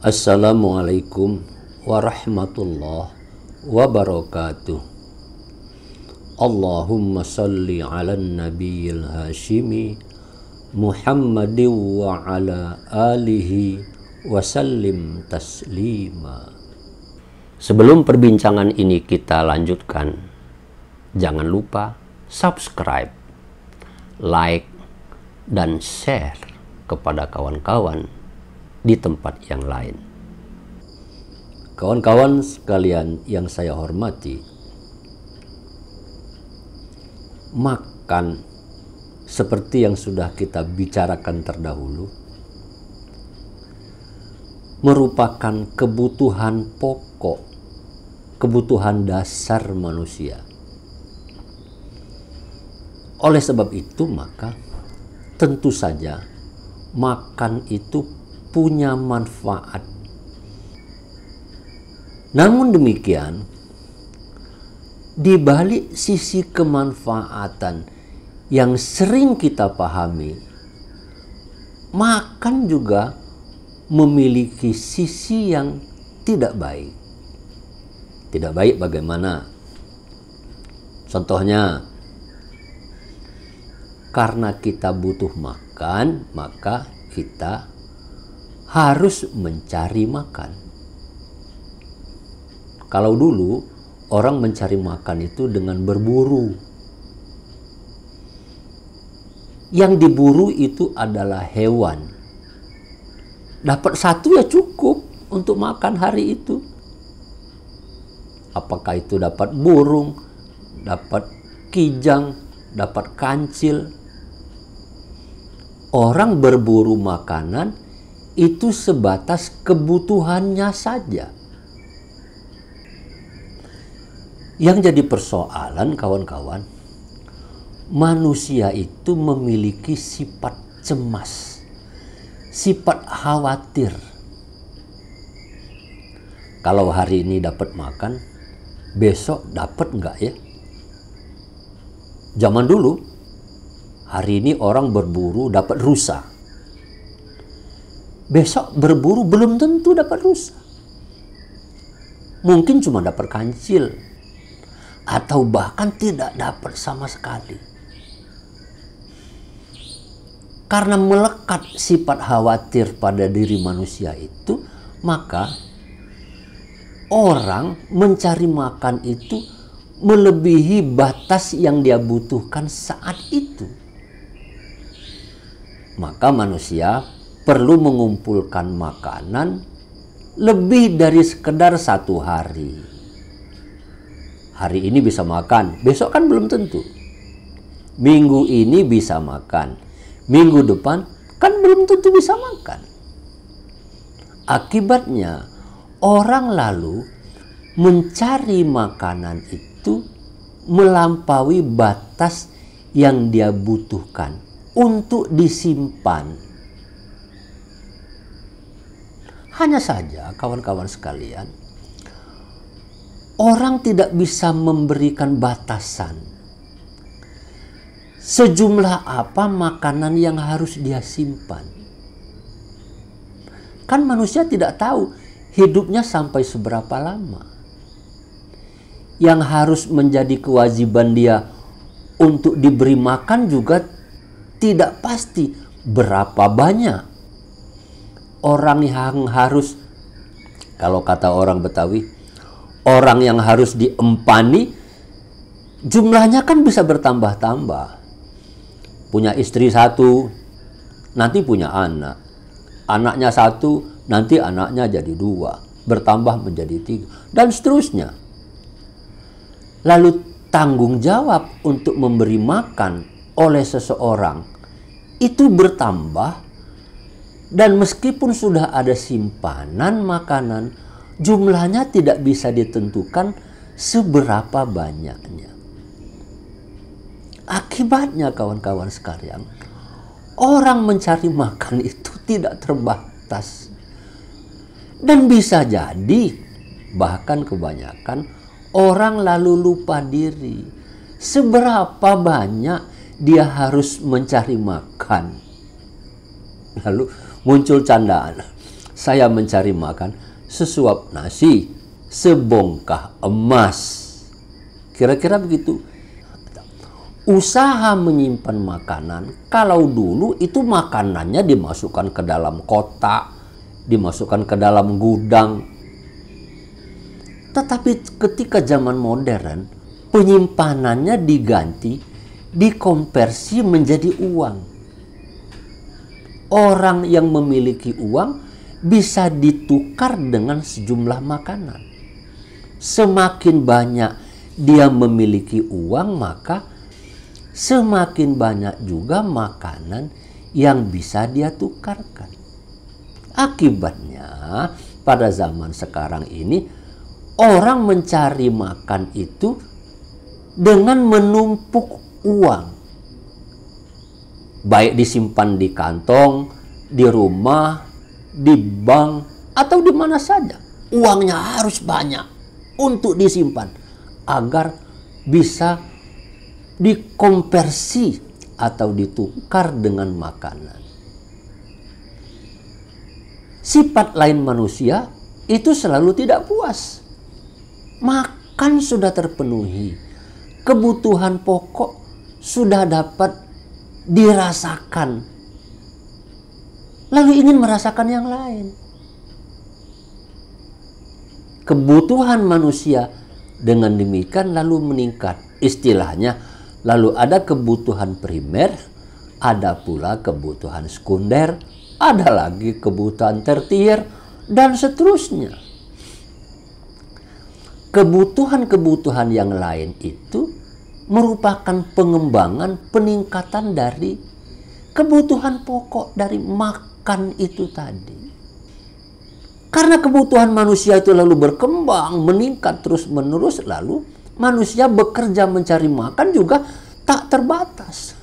Assalamualaikum warahmatullahi wabarakatuh. Allahumma salli ala nabiyil hashimi Muhammadin wa ala alihi wa sallim taslima. Sebelum perbincangan ini kita lanjutkan, jangan lupa subscribe, like, dan share kepada kawan-kawan di tempat yang lain. Kawan-kawan sekalian yang saya hormati, makan seperti yang sudah kita bicarakan terdahulu merupakan kebutuhan pokok, kebutuhan dasar manusia. Oleh sebab itu, maka tentu saja makan itu punya manfaat. Namun demikian, di balik sisi kemanfaatan yang sering kita pahami, makan juga memiliki sisi yang tidak baik. Tidak baik bagaimana? Contohnya, karena kita butuh makan, maka kita harus mencari makan. Kalau dulu orang mencari makan itu dengan berburu. Yang diburu itu adalah hewan. Dapat satu ya cukup untuk makan hari itu. Apakah itu dapat burung, dapat kijang, dapat kancil. Orang berburu makanan itu sebatas kebutuhannya saja. Yang jadi persoalan kawan-kawan, manusia itu memiliki sifat cemas, sifat khawatir. Kalau hari ini dapat makan, besok dapat enggak ya? Zaman dulu, hari ini orang berburu dapat rusak besok berburu belum tentu dapat rusa. Mungkin cuma dapat kancil atau bahkan tidak dapat sama sekali. Karena melekat sifat khawatir pada diri manusia itu, maka orang mencari makan itu melebihi batas yang dia butuhkan saat itu. Maka manusia perlu mengumpulkan makanan lebih dari sekedar satu hari. Hari ini bisa makan, besok kan belum tentu. Minggu ini bisa makan, minggu depan kan belum tentu bisa makan. Akibatnya, orang lalu mencari makanan itu melampaui batas yang dia butuhkan untuk disimpan Hanya saja kawan-kawan sekalian, orang tidak bisa memberikan batasan sejumlah apa makanan yang harus dia simpan. Kan manusia tidak tahu hidupnya sampai seberapa lama. Yang harus menjadi kewajiban dia untuk diberi makan juga tidak pasti berapa banyak orang yang harus kalau kata orang Betawi orang yang harus diempani jumlahnya kan bisa bertambah-tambah punya istri satu nanti punya anak anaknya satu nanti anaknya jadi dua bertambah menjadi tiga dan seterusnya lalu tanggung jawab untuk memberi makan oleh seseorang itu bertambah dan meskipun sudah ada simpanan makanan, jumlahnya tidak bisa ditentukan seberapa banyaknya. Akibatnya kawan-kawan sekalian, orang mencari makan itu tidak terbatas. Dan bisa jadi, bahkan kebanyakan orang lalu lupa diri. Seberapa banyak dia harus mencari makan. Lalu muncul candaan. Saya mencari makan sesuap nasi, sebongkah emas. Kira-kira begitu. Usaha menyimpan makanan, kalau dulu itu makanannya dimasukkan ke dalam kotak, dimasukkan ke dalam gudang. Tetapi ketika zaman modern, penyimpanannya diganti, dikonversi menjadi uang orang yang memiliki uang bisa ditukar dengan sejumlah makanan. Semakin banyak dia memiliki uang, maka semakin banyak juga makanan yang bisa dia tukarkan. Akibatnya, pada zaman sekarang ini, orang mencari makan itu dengan menumpuk uang baik disimpan di kantong, di rumah, di bank, atau di mana saja. Uangnya harus banyak untuk disimpan agar bisa dikonversi atau ditukar dengan makanan. Sifat lain manusia itu selalu tidak puas. Makan sudah terpenuhi, kebutuhan pokok sudah dapat dirasakan, lalu ingin merasakan yang lain. Kebutuhan manusia dengan demikian lalu meningkat. Istilahnya, lalu ada kebutuhan primer, ada pula kebutuhan sekunder, ada lagi kebutuhan tertier, dan seterusnya. Kebutuhan-kebutuhan yang lain itu merupakan pengembangan peningkatan dari kebutuhan pokok dari makan itu tadi. Karena kebutuhan manusia itu lalu berkembang, meningkat terus-menerus, lalu manusia bekerja mencari makan juga tak terbatas.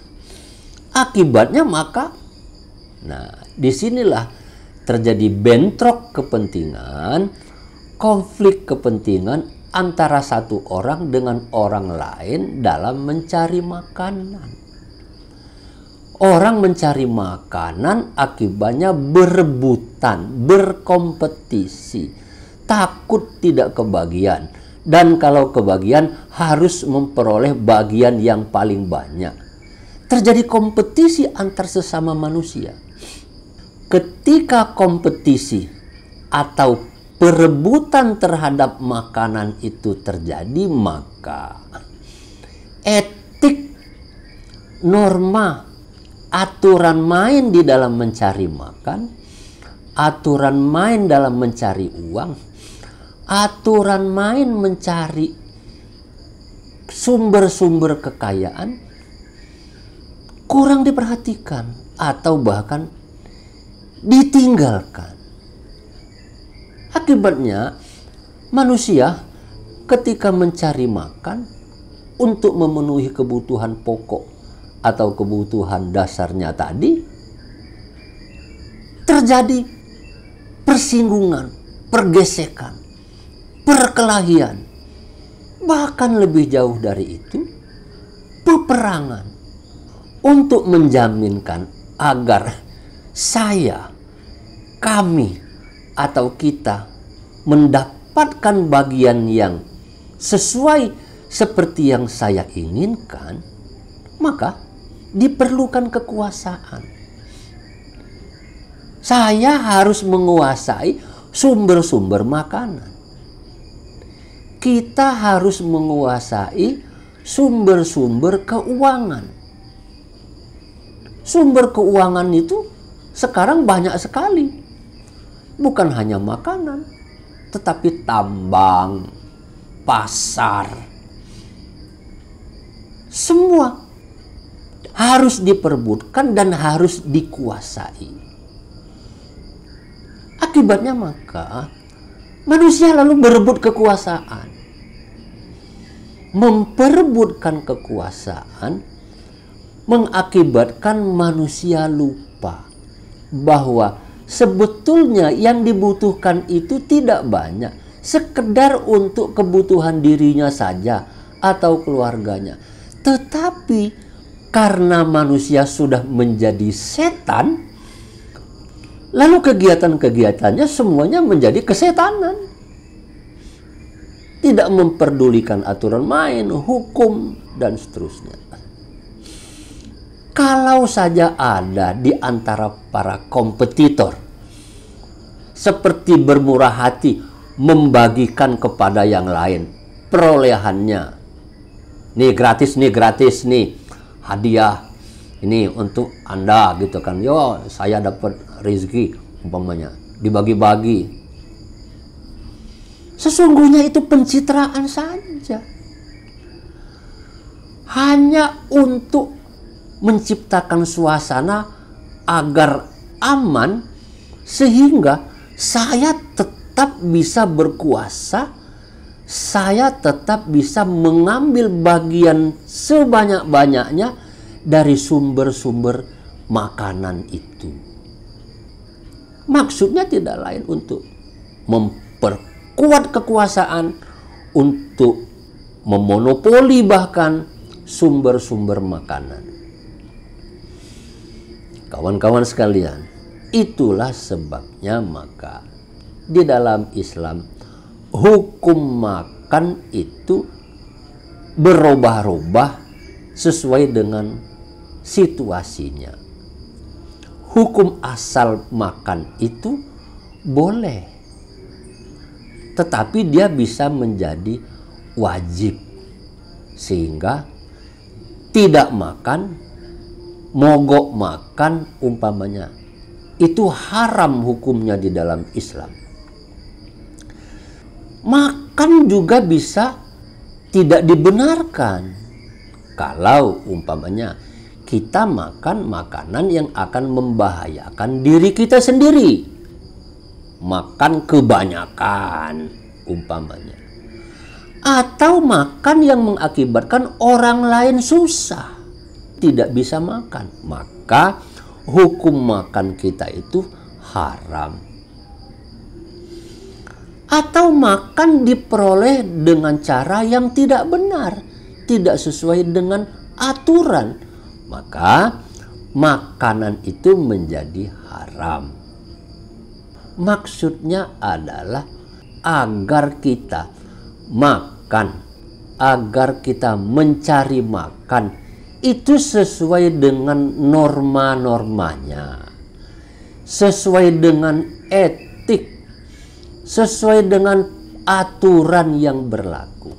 Akibatnya maka, nah disinilah terjadi bentrok kepentingan, konflik kepentingan antara satu orang dengan orang lain dalam mencari makanan. Orang mencari makanan akibatnya berebutan, berkompetisi, takut tidak kebagian. Dan kalau kebagian harus memperoleh bagian yang paling banyak. Terjadi kompetisi antar sesama manusia. Ketika kompetisi atau perebutan terhadap makanan itu terjadi, maka etik, norma, aturan main di dalam mencari makan, aturan main dalam mencari uang, aturan main mencari sumber-sumber kekayaan kurang diperhatikan atau bahkan ditinggalkan. Akibatnya manusia ketika mencari makan untuk memenuhi kebutuhan pokok atau kebutuhan dasarnya tadi terjadi persinggungan, pergesekan, perkelahian. Bahkan lebih jauh dari itu, peperangan untuk menjaminkan agar saya, kami, atau kita mendapatkan bagian yang sesuai seperti yang saya inginkan, maka diperlukan kekuasaan. Saya harus menguasai sumber-sumber makanan. Kita harus menguasai sumber-sumber keuangan. Sumber keuangan itu sekarang banyak sekali, bukan hanya makanan tetapi tambang, pasar, semua harus diperbutkan dan harus dikuasai. Akibatnya maka manusia lalu berebut kekuasaan. Memperebutkan kekuasaan mengakibatkan manusia lupa bahwa sebetulnya yang dibutuhkan itu tidak banyak, sekedar untuk kebutuhan dirinya saja atau keluarganya. Tetapi karena manusia sudah menjadi setan, lalu kegiatan-kegiatannya semuanya menjadi kesetanan. Tidak memperdulikan aturan main, hukum, dan seterusnya kalau saja ada di antara para kompetitor seperti bermurah hati membagikan kepada yang lain perolehannya. Nih gratis nih gratis nih hadiah ini untuk Anda gitu kan. Yo, saya dapat rezeki umpamanya dibagi-bagi. Sesungguhnya itu pencitraan saja. Hanya untuk menciptakan suasana agar aman sehingga saya tetap bisa berkuasa, saya tetap bisa mengambil bagian sebanyak-banyaknya dari sumber-sumber makanan itu. Maksudnya tidak lain untuk memperkuat kekuasaan, untuk memonopoli bahkan sumber-sumber makanan. Kawan-kawan sekalian, itulah sebabnya maka di dalam Islam hukum makan itu berubah-ubah sesuai dengan situasinya. Hukum asal makan itu boleh, tetapi dia bisa menjadi wajib, sehingga tidak makan mogok makan umpamanya itu haram hukumnya di dalam Islam. Makan juga bisa tidak dibenarkan kalau umpamanya kita makan makanan yang akan membahayakan diri kita sendiri. Makan kebanyakan umpamanya. Atau makan yang mengakibatkan orang lain susah tidak bisa makan. Maka hukum makan kita itu haram. Atau makan diperoleh dengan cara yang tidak benar, tidak sesuai dengan aturan. Maka makanan itu menjadi haram. Maksudnya adalah agar kita makan, agar kita mencari makan itu sesuai dengan norma-normanya, sesuai dengan etik, sesuai dengan aturan yang berlaku.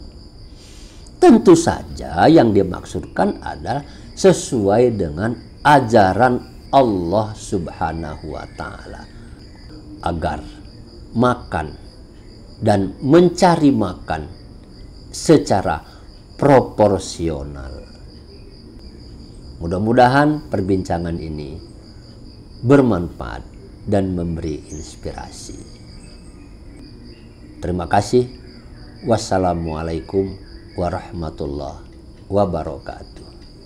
Tentu saja yang dimaksudkan adalah sesuai dengan ajaran Allah Subhanahu wa taala agar makan dan mencari makan secara proporsional. Mudah-mudahan perbincangan ini bermanfaat dan memberi inspirasi. Terima kasih. Wassalamualaikum warahmatullahi wabarakatuh.